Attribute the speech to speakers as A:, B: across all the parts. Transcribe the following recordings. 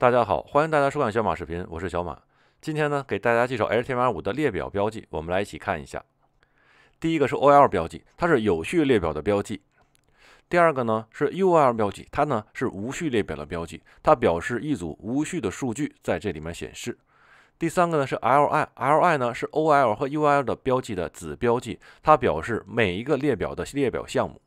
A: 大家好，欢迎大家收看小马视频，我是小马。今天呢，给大家介绍 HTML 五的列表标记，我们来一起看一下。第一个是 OL 标记，它是有序列表的标记。第二个呢是 UL 标记，它呢是无序列表的标记，它表示一组无序的数据在这里面显示。第三个呢是 LI，LI 呢是 OL 和 UL 的标记的子标记，它表示每一个列表的列表项目。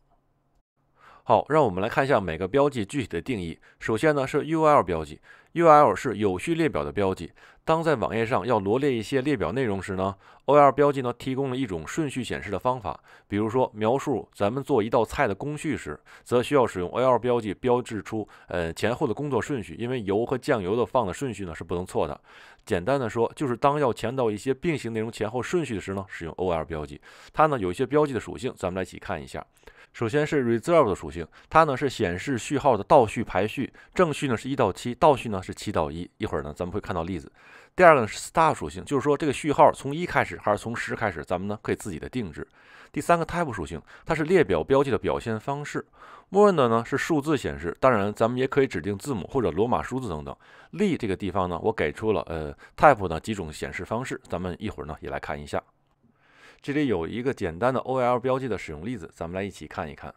A: 好，让我们来看一下每个标记具体的定义。首先呢是 ul 标记，ul 是有序列表的标记。当在网页上要罗列一些列表内容时呢，ol 标记呢提供了一种顺序显示的方法。比如说描述咱们做一道菜的工序时，则需要使用 ol 标记标志出呃前后的工作顺序，因为油和酱油的放的顺序呢是不能错的。简单的说，就是当要强调一些并行内容前后顺序时呢，使用 ol 标记。它呢有一些标记的属性，咱们来一起看一下。首先是 reserve 的属性，它呢是显示序号的倒序排序，正序呢是一到七，倒序呢是七到一。一会儿呢咱们会看到例子。第二个呢是 s t a r 属性，就是说这个序号从一开始还是从十开始，咱们呢可以自己的定制。第三个 type 属性，它是列表标记的表现方式，默认的呢是数字显示，当然咱们也可以指定字母或者罗马数字等等。例这个地方呢，我给出了呃 type 的几种显示方式，咱们一会儿呢也来看一下。这里有一个简单的 OL 标记的使用例子，咱们来一起看一看。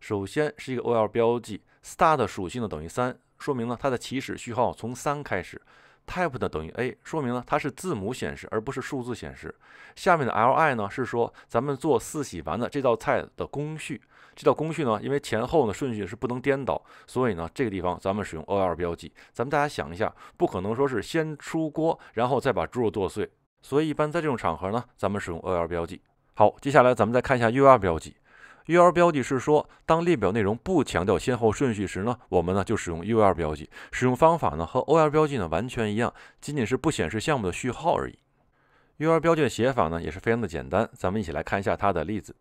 A: 首先是一个 OL 标记，start 属性呢等于三，说明呢它的起始序号从三开始。type 的等于 a，说明呢它是字母显示而不是数字显示。下面的 li 呢是说咱们做四喜丸子这道菜的工序。这道工序呢，因为前后呢顺序是不能颠倒，所以呢这个地方咱们使用 OL 标记。咱们大家想一下，不可能说是先出锅，然后再把猪肉剁碎。所以一般在这种场合呢，咱们使用 O L 标记。好，接下来咱们再看一下 U L 标记。U L 标记是说，当列表内容不强调先后顺序时呢，我们呢就使用 U L 标记。使用方法呢和 O L 标记呢完全一样，仅仅是不显示项目的序号而已。U L 标记的写法呢也是非常的简单，咱们一起来看一下它的例子。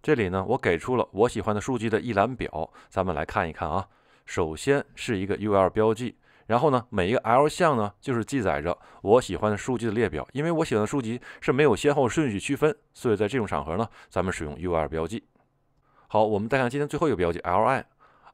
A: 这里呢我给出了我喜欢的数据的一览表，咱们来看一看啊。首先是一个 U L 标记。然后呢，每一个 L 项呢，就是记载着我喜欢的书籍的列表。因为我喜欢的书籍是没有先后顺序区分，所以在这种场合呢，咱们使用 U R 标记。好，我们再看今天最后一个标记 L I。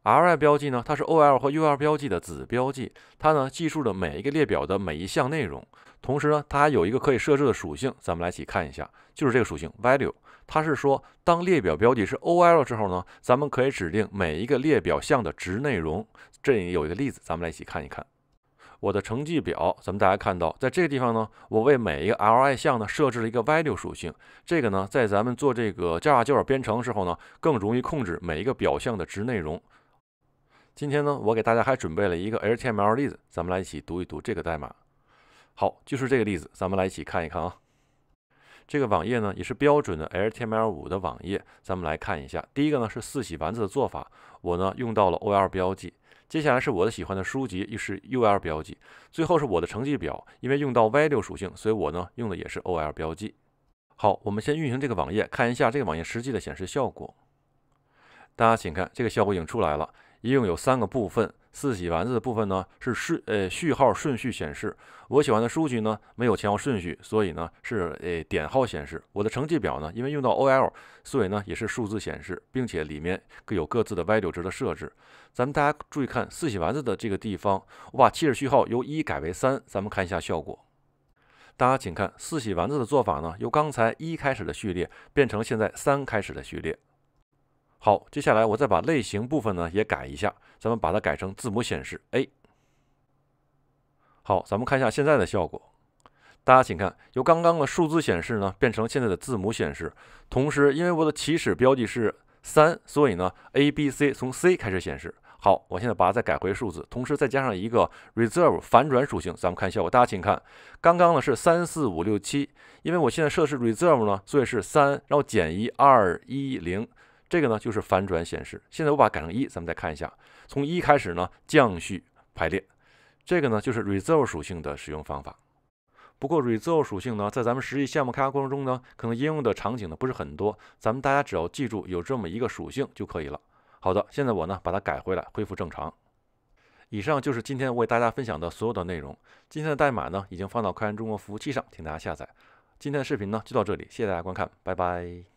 A: r i 标记呢？它是 ol 和 ul 标记的子标记。它呢，记述着每一个列表的每一项内容。同时呢，它还有一个可以设置的属性。咱们来一起看一下，就是这个属性 value。它是说，当列表标记是 ol 之后呢，咱们可以指定每一个列表项的值内容。这里有一个例子，咱们来一起看一看。我的成绩表，咱们大家看到，在这个地方呢，我为每一个 li 项呢设置了一个 value 属性。这个呢，在咱们做这个 j a v a 教表编程时候呢，更容易控制每一个表项的值内容。今天呢，我给大家还准备了一个 HTML 例子，咱们来一起读一读这个代码。好，就是这个例子，咱们来一起看一看啊。这个网页呢也是标准的 HTML5 的网页，咱们来看一下。第一个呢是四喜丸子的做法，我呢用到了 OL 标记。接下来是我的喜欢的书籍，又是 UL 标记。最后是我的成绩表，因为用到 value 属性，所以我呢用的也是 OL 标记。好，我们先运行这个网页，看一下这个网页实际的显示效果。大家请看，这个效果已经出来了。一共有三个部分，四喜丸子的部分呢是顺呃序号顺序显示，我喜欢的书籍呢没有前后顺序，所以呢是诶点号显示。我的成绩表呢，因为用到 O L，所以呢也是数字显示，并且里面各有各自的 Y 值的设置。咱们大家注意看四喜丸子的这个地方，我把起始序号由一改为三，咱们看一下效果。大家请看四喜丸子的做法呢，由刚才一开始的序列变成现在三开始的序列。好，接下来我再把类型部分呢也改一下，咱们把它改成字母显示 A。好，咱们看一下现在的效果。大家请看，由刚刚的数字显示呢变成现在的字母显示。同时，因为我的起始标记是三，所以呢 A B C 从 C 开始显示。好，我现在把它再改回数字，同时再加上一个 reserve 反转属性，咱们看效果。大家请看，刚刚呢是三四五六七，因为我现在设的是 reserve 呢，所以是三，然后减一二一零。这个呢就是反转显示。现在我把它改成一，咱们再看一下。从一开始呢降序排列。这个呢就是 r e s e r v e 属性的使用方法。不过 r e s e r v e 属性呢，在咱们实际项目开发过程中呢，可能应用的场景呢不是很多。咱们大家只要记住有这么一个属性就可以了。好的，现在我呢把它改回来，恢复正常。以上就是今天为大家分享的所有的内容。今天的代码呢已经放到开源中国服务器上，请大家下载。今天的视频呢就到这里，谢谢大家观看，拜拜。